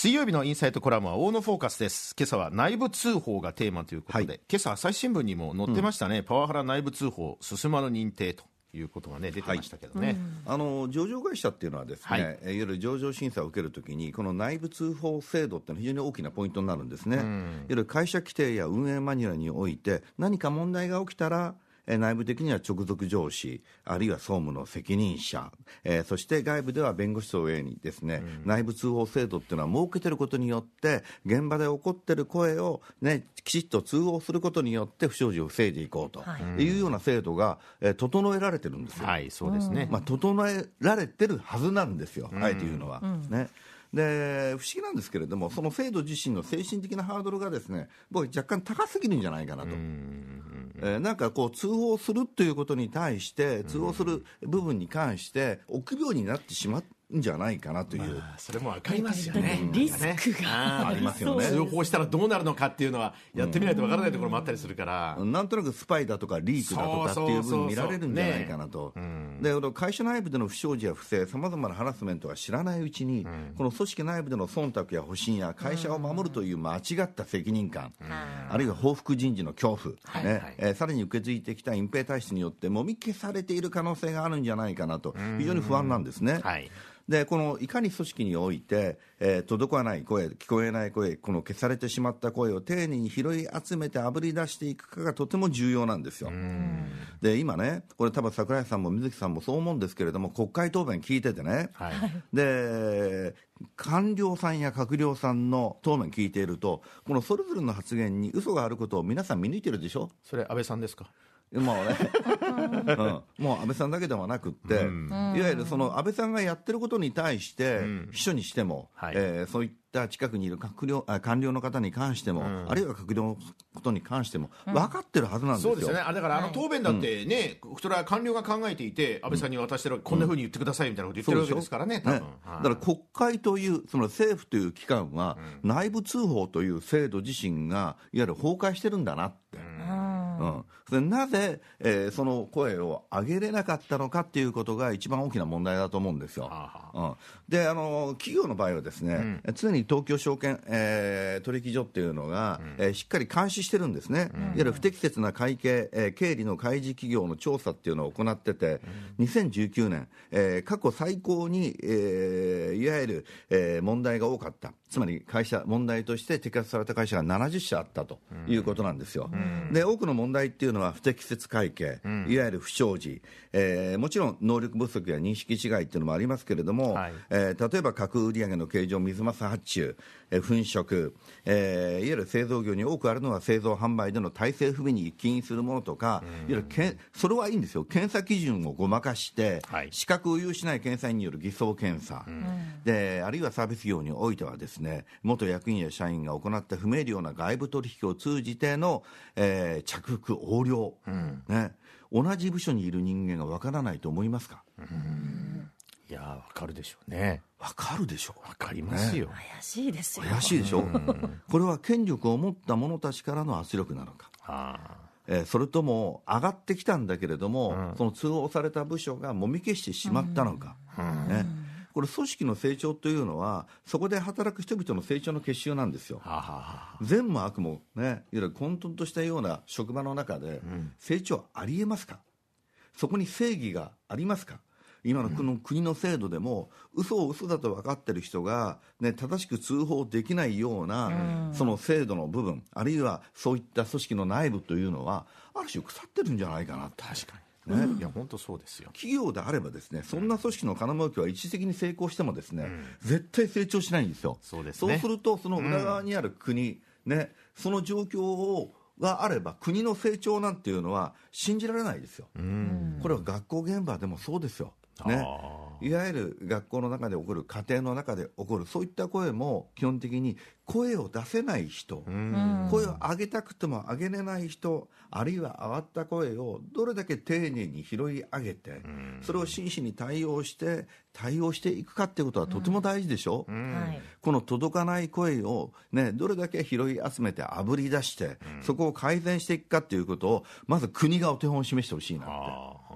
水曜日のインサイトコラムは大野フォーカスです。今朝は内部通報がテーマということで、はい、今朝朝日新聞にも載ってましたね、うん、パワハラ内部通報進まぬ認定と。いうことがね出てましたけどね、はいうん、あの上場会社っていうのはですね、はい、いわゆる上場審査を受けるときにこの内部通報制度っていうのは非常に大きなポイントになるんですね、うん、いわゆる会社規定や運営マニュアルにおいて何か問題が起きたら内部的には直属上司あるいは総務の責任者、えー、そして外部では弁護士を上にですね、うん、内部通報制度っていうのは設けてることによって現場で起こってる声を、ね、きちっと通報することによって不祥事を防いでいこうというような制度が、えー、整えられてるんですよ、はい、そうですね、まあ、整えられてるはずなんですよ、あえて言うのは。ねで不思議なんですけれども、その制度自身の精神的なハードルがですね僕、若干高すぎるんじゃないかなと。えなんかこう通報するということに対して、通報する部分に関して、臆病になってしまっんじゃないかなという、まあ、それもわかりますよね、リスクがありますよね通報したらどうなるのかっていうのはやってみないと分からないところもあったりするから、うん、なんとなくスパイだとかリークだとかっていう分見られるんじゃないかなと、ね、で会社内部での不祥事や不正さまざまなハラスメントが知らないうちに、うん、この組織内部での忖度や保身や会社を守るという間違った責任感、あるいは報復人事の恐怖、はいはい、えー、さらに受け継いできた隠蔽体質によってもみ消されている可能性があるんじゃないかなと非常に不安なんですね。はいでこのいかに組織において、えー、届かない声聞こえない声この消されてしまった声を丁寧に拾い集めてあぶり出していくかがとても重要なんですよで今ねこれ多分櫻井さんも水木さんもそう思うんですけれども国会答弁聞いててね、はい、で官僚さんや閣僚さんの答弁聞いているとこのそれぞれの発言に嘘があることを皆さん見抜いてるでしょそれ安倍さんですか今はね、うん、もう安倍さんだけではなくって、うん、いわゆるその安倍さんがやってることに対して、うん、秘書にしても、はい、えー、そういった近くにいる閣僚官僚の方に関しても、あるいは閣僚のことに関しても、分かってるはずなんですよ、そうですね、だからあの答弁だってね、それは官僚が考えていて、安倍さんに渡してる、こんなふうに言ってくださいみたいなこと言ってるわけですからね、ねだから国会という、その政府という機関は、内部通報という制度自身が、いわゆる崩壊してるんだなって。うんそれなぜ、えー、その声を上げれなかったのかっていうことが一番大きな問題だと思うんですよ。うん、であの企業の場合はですね、うん、常に東京証券、えー、取引所っていうのが、うん、えー、しっかり監視してるんですね、うん、いわゆる不適切な会計、えー、経理の開示企業の調査っていうのを行ってて、うん、2019年、えー、過去最高に、えー、いわゆる、えー、問題が多かった、つまり会社問題として摘発された会社が70社あったということなんですよ。で多くの問問題っていうのは不適切会計、うん、いわゆる不祥事、えー、もちろん能力不足や認識違いっていうのもありますけれども、はい、えー、例えば核売上の計上、水増し発注、えー、粉飾、えー、いわゆる製造業に多くあるのは製造販売での体制不備に起因するものとか、うん、いわゆるけんそれはいいんですよ、検査基準をごまかして、はい、資格を有しない検査員による偽装検査、うん、で、あるいはサービス業においてはです、ね、元役員や社員が行った不明瞭な外部取引を通じての、えー、着服く横領、うん、ね、同じ部署にいる人間がわからないと思いますか、うんいやわかるでしょうね。わかるでしょう。わかりますよ、ね、怪しいですよ。怪しいでしょ。これは権力を持った者たちからの圧力なのか。えそれとも上がってきたんだけれども、うん、その通報された部署がもみ消してしまったのか、うん、ね、これ、組織の成長というのは、そこで働く人々の成長の結集なんですよ、はあはあ、善も悪も、ね、いわゆる混沌としたような職場の中で、成長ありえますか、そこに正義がありますか。今のこの国の制度でも、うん、嘘を嘘だと分かってる人が、ね、正しく通報できないような、その制度の部分、あるいはそういった組織の内部というのは、ある種腐ってるんじゃないかな確かにね、うん、いや本当そうですよ企業であればですねそんな組織の金儲けは一時的に成功してもですね、うん、絶対成長しないんですよそうです、ね、そうするとその裏側にある国、うん、ねその状況をがあれば国の成長なんていうのは信じられないですよ、これは学校現場でもそうですよ、ね、いわゆる学校の中で起こる家庭の中で起こるそういった声も基本的に声を出せない人声を上げたくても上げれない人あるいは上がった声をどれだけ丁寧に拾い上げてそれを真摯に対応して対応していくかってことはとても大事でしょ、うん、この届かない声を、ね、どれだけ拾い集めてあぶり出して、そこを改善していくかっていうことをまず国がお手本を示してほしいなって。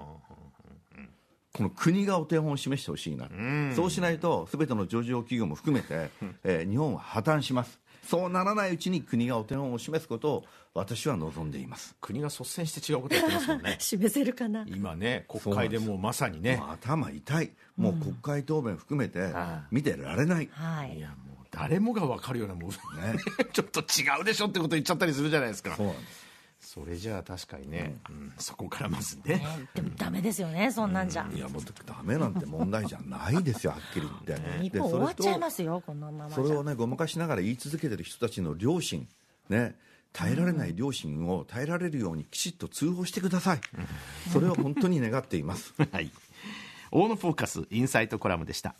この国がお手本を示してほしいな、そうしないと、すべての上場企業も含めて、えー、日本は破綻します。そうならないうちに国がお手本を示すことを私は望んでいます国が率先して違うことやってますもんね 示せるかな今ね国会でもまさにね頭痛いもう国会答弁含めて見てられない、うんい、やもう誰もが分かるようなもんね ちょっと違うでしょってこと言っちゃったりするじゃないですかそうなんですそれじゃあ確かにね、うん、そこからまずね、ね、でもダメですよねそんなんじゃ、うん、いやもうダメなんて問題じゃないですよはっきり言って、ね、日本終わっちゃいますよこのままそれをねごまかしながら言い続けてる人たちの両親ね耐えられない両親を耐えられるようにきちっと通報してください、それを本当に願っていますはい、オーフォーカスインサイトコラムでした